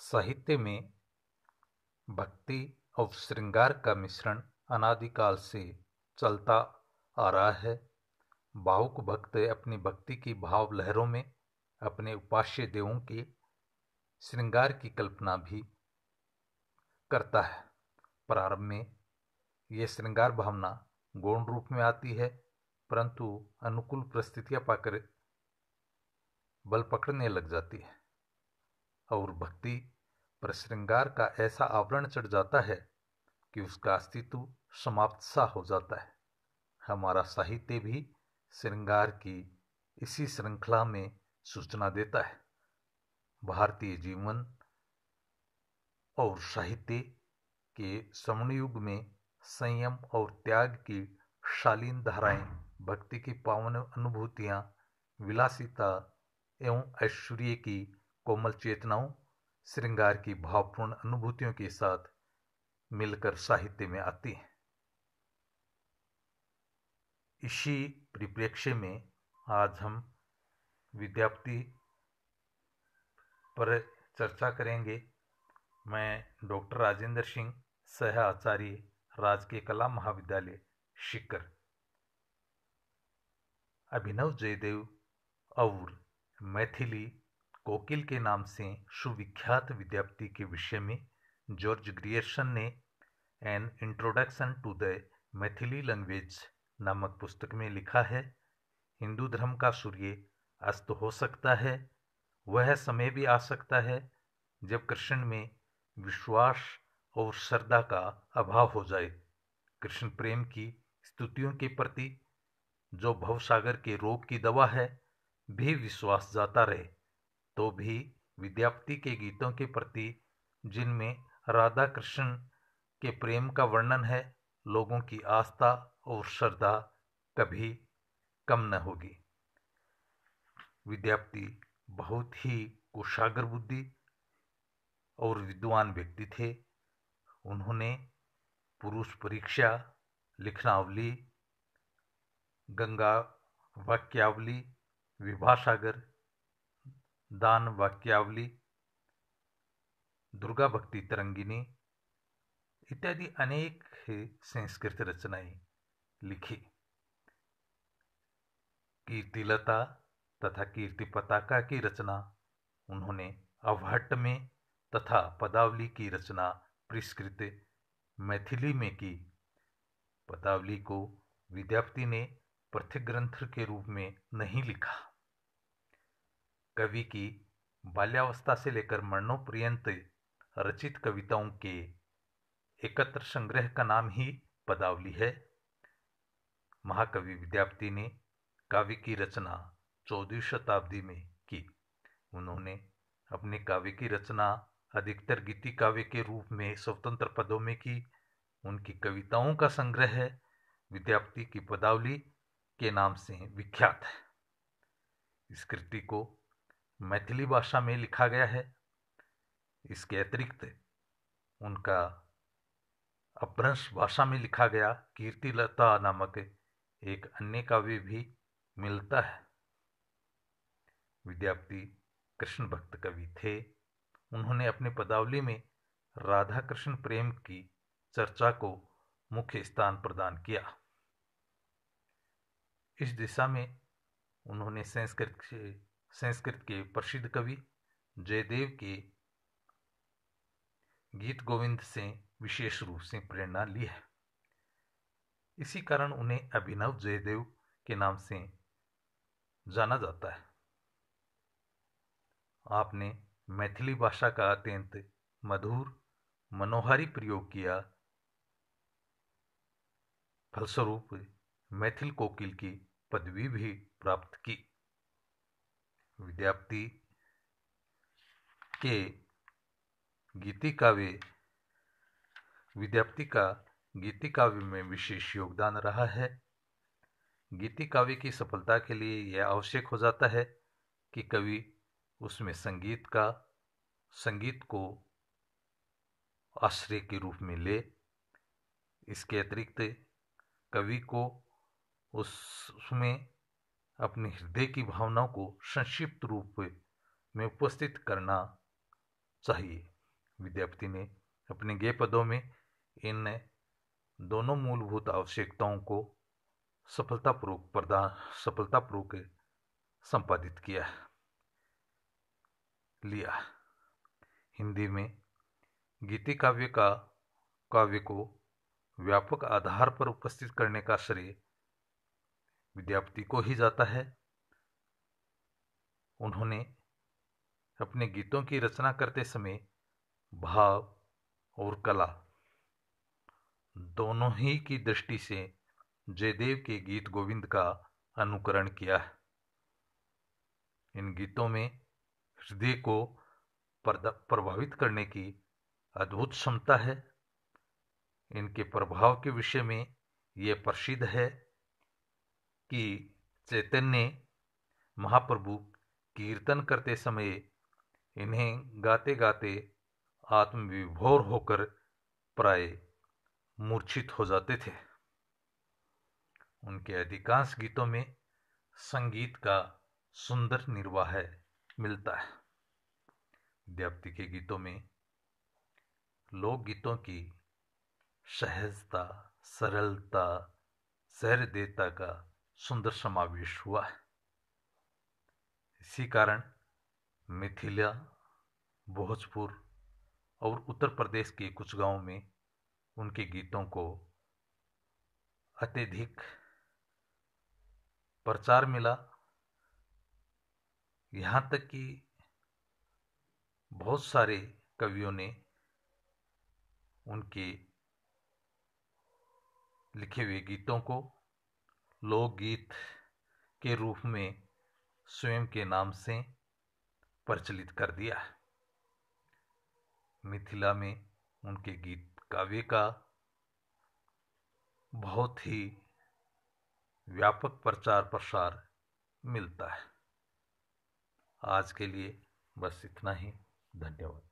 साहित्य में भक्ति और श्रृंगार का मिश्रण अनादिकाल से चलता आ रहा है भावुक भक्त अपनी भक्ति की भाव लहरों में अपने उपास्य देवों के श्रृंगार की कल्पना भी करता है प्रारंभ में यह श्रृंगार भावना गौण रूप में आती है परंतु अनुकूल परिस्थितियां पाकर बल पकड़ने लग जाती है और भक्ति पर श्रृंगार का ऐसा आवरण चढ़ जाता है कि उसका अस्तित्व समाप्त सा हो जाता है हमारा साहित्य भी श्रृंगार की इसी श्रृंखला में सूचना देता है भारतीय जीवन और साहित्य के समणयुग में संयम और त्याग की शालीन धाराएं भक्ति की पावन अनुभूतियां विलासिता एवं ऐश्वर्य की कोमल चेतनाओं श्रृंगार की भावपूर्ण अनुभूतियों के साथ मिलकर साहित्य में आती हैं इसी परिप्रेक्ष्य में आज हम विद्यापति पर चर्चा करेंगे मैं डॉक्टर राजेंद्र सिंह सह आचार्य राजकीय कला महाविद्यालय शिकर अभिनव जयदेव और मैथिली कोकिल के नाम से सुविख्यात विद्यापति के विषय में जॉर्ज ग्रियर्सन ने an introduction to the Maithili language नामक पुस्तक में लिखा है हिंदू धर्म का सूर्य अस्त हो सकता है वह समय भी आ सकता है जब कृष्ण में विश्वास और श्रद्धा का अभाव हो जाए कृष्ण प्रेम की स्तुतियों के प्रति जो भवसागर के रोग की दवा है भी विश्वास जाता रहे तो भी विद्यापति के गीतों के प्रति जिनमें राधा कृष्ण के प्रेम का वर्णन है लोगों की आस्था और श्रद्धा कभी कम न होगी विद्यापति बहुत ही कुशागर बुद्धि और विद्वान व्यक्ति थे उन्होंने पुरुष परीक्षा लिखनावली गंगा वाक्यावली विभाषागर दान वाक्यावली दुर्गा भक्ति तरंगिनी इत्यादि अनेक संस्कृत रचनाएं लिखी कीर्तिलता तथा कीर्ति पताका की रचना उन्होंने अवहट्ट में तथा पदावली की रचना परिष्कृत मैथिली में की पदावली को विद्यापति ने पृथ्वी ग्रंथ के रूप में नहीं लिखा कवि की बाल्यावस्था से लेकर मरणोपर्यंत रचित कविताओं के एकत्र संग्रह का नाम ही पदावली है महाकवि विद्यापति ने काव्य की रचना चौदहवीं शताब्दी में की उन्होंने अपने काव्य की रचना अधिकतर गीति काव्य के रूप में स्वतंत्र पदों में की उनकी कविताओं का संग्रह है विद्यापति की पदावली के नाम से विख्यात है इस कृति को मैथिली भाषा में लिखा गया है इसके अतिरिक्त उनका अपभ्रंश भाषा में लिखा गया कीर्तिलता नामक एक अन्य काव्य भी मिलता है विद्यापति कृष्ण भक्त कवि थे उन्होंने अपने पदावली में राधा कृष्ण प्रेम की चर्चा को मुख्य स्थान प्रदान किया इस दिशा में उन्होंने संस्कृत से संस्कृत के प्रसिद्ध कवि जयदेव के गीत गोविंद से विशेष रूप से प्रेरणा ली है इसी कारण उन्हें अभिनव जयदेव के नाम से जाना जाता है आपने मैथिली भाषा का अत्यंत मधुर मनोहारी प्रयोग किया फलस्वरूप मैथिल कोकिल की पदवी भी प्राप्त की विद्यापति के गीति काव्य विद्यापति का गीति काव्य में विशेष योगदान रहा है गीति काव्य की सफलता के लिए यह आवश्यक हो जाता है कि कवि उसमें संगीत का संगीत को आश्रय के रूप में ले इसके अतिरिक्त कवि को उसमें अपने हृदय की भावनाओं को संक्षिप्त रूप में उपस्थित करना चाहिए विद्यापति ने अपने गे पदों में इन दोनों मूलभूत आवश्यकताओं को सफलतापूर्वक प्रदान सफलतापूर्वक संपादित किया लिया हिंदी में गीति काव्य का काव्य को व्यापक आधार पर उपस्थित करने का श्रेय विद्यापति को ही जाता है उन्होंने अपने गीतों की रचना करते समय भाव और कला दोनों ही की दृष्टि से जयदेव के गीत गोविंद का अनुकरण किया है इन गीतों में हृदय को प्रभावित करने की अद्भुत क्षमता है इनके प्रभाव के विषय में ये प्रसिद्ध है कि चैतन्य महाप्रभु कीर्तन करते समय इन्हें गाते गाते आत्मविभोर होकर प्राय मूर्छित हो जाते थे उनके अधिकांश गीतों में संगीत का सुंदर निर्वाह मिलता है विद्यापति के गीतों में लोक गीतों की सहजता सरलता सहृदयता का सुंदर समावेश हुआ है इसी कारण मिथिला भोजपुर और उत्तर प्रदेश के कुछ गाँव में उनके गीतों को अत्यधिक प्रचार मिला यहाँ तक कि बहुत सारे कवियों ने उनके लिखे हुए गीतों को लोकगीत के रूप में स्वयं के नाम से प्रचलित कर दिया मिथिला में उनके गीत काव्य का बहुत ही व्यापक प्रचार प्रसार मिलता है आज के लिए बस इतना ही धन्यवाद